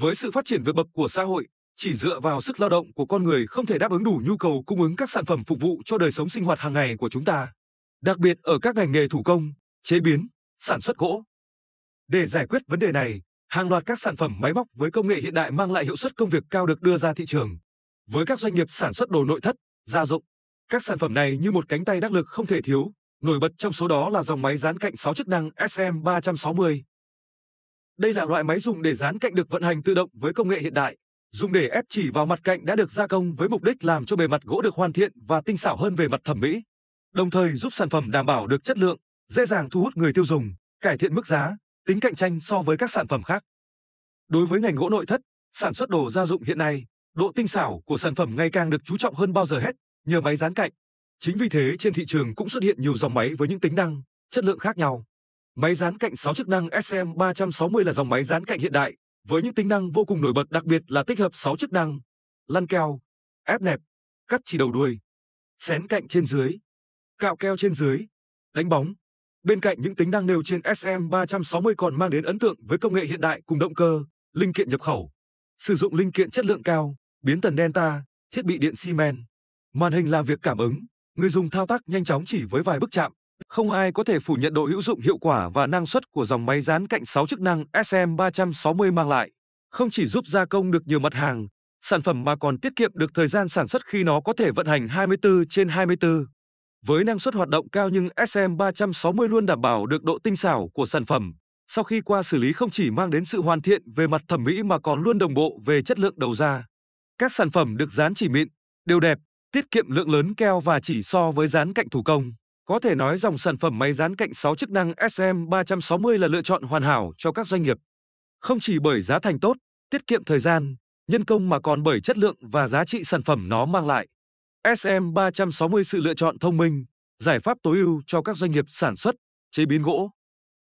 Với sự phát triển vượt bậc của xã hội, chỉ dựa vào sức lao động của con người không thể đáp ứng đủ nhu cầu cung ứng các sản phẩm phục vụ cho đời sống sinh hoạt hàng ngày của chúng ta, đặc biệt ở các ngành nghề thủ công, chế biến, sản xuất gỗ. Để giải quyết vấn đề này, hàng loạt các sản phẩm máy móc với công nghệ hiện đại mang lại hiệu suất công việc cao được đưa ra thị trường. Với các doanh nghiệp sản xuất đồ nội thất, gia dụng, các sản phẩm này như một cánh tay đắc lực không thể thiếu, nổi bật trong số đó là dòng máy dán cạnh 6 chức năng SM360, đây là loại máy dùng để dán cạnh được vận hành tự động với công nghệ hiện đại, dùng để ép chỉ vào mặt cạnh đã được gia công với mục đích làm cho bề mặt gỗ được hoàn thiện và tinh xảo hơn về mặt thẩm mỹ, đồng thời giúp sản phẩm đảm bảo được chất lượng, dễ dàng thu hút người tiêu dùng, cải thiện mức giá, tính cạnh tranh so với các sản phẩm khác. Đối với ngành gỗ nội thất, sản xuất đồ gia dụng hiện nay, độ tinh xảo của sản phẩm ngày càng được chú trọng hơn bao giờ hết nhờ máy dán cạnh. Chính vì thế trên thị trường cũng xuất hiện nhiều dòng máy với những tính năng, chất lượng khác nhau. Máy dán cạnh 6 chức năng SM360 là dòng máy dán cạnh hiện đại, với những tính năng vô cùng nổi bật đặc biệt là tích hợp 6 chức năng, lăn keo, ép nẹp, cắt chỉ đầu đuôi, xén cạnh trên dưới, cạo keo trên dưới, đánh bóng. Bên cạnh những tính năng nêu trên SM360 còn mang đến ấn tượng với công nghệ hiện đại cùng động cơ, linh kiện nhập khẩu, sử dụng linh kiện chất lượng cao, biến tần Delta, thiết bị điện xi men, màn hình làm việc cảm ứng, người dùng thao tác nhanh chóng chỉ với vài bước chạm. Không ai có thể phủ nhận độ hữu dụng hiệu quả và năng suất của dòng máy dán cạnh 6 chức năng SM360 mang lại. Không chỉ giúp gia công được nhiều mặt hàng, sản phẩm mà còn tiết kiệm được thời gian sản xuất khi nó có thể vận hành 24 trên 24. Với năng suất hoạt động cao nhưng SM360 luôn đảm bảo được độ tinh xảo của sản phẩm. Sau khi qua xử lý không chỉ mang đến sự hoàn thiện về mặt thẩm mỹ mà còn luôn đồng bộ về chất lượng đầu ra. Các sản phẩm được dán chỉ mịn, đều đẹp, tiết kiệm lượng lớn keo và chỉ so với dán cạnh thủ công. Có thể nói dòng sản phẩm máy dán cạnh 6 chức năng SM360 là lựa chọn hoàn hảo cho các doanh nghiệp. Không chỉ bởi giá thành tốt, tiết kiệm thời gian, nhân công mà còn bởi chất lượng và giá trị sản phẩm nó mang lại. SM360 sự lựa chọn thông minh, giải pháp tối ưu cho các doanh nghiệp sản xuất, chế biến gỗ.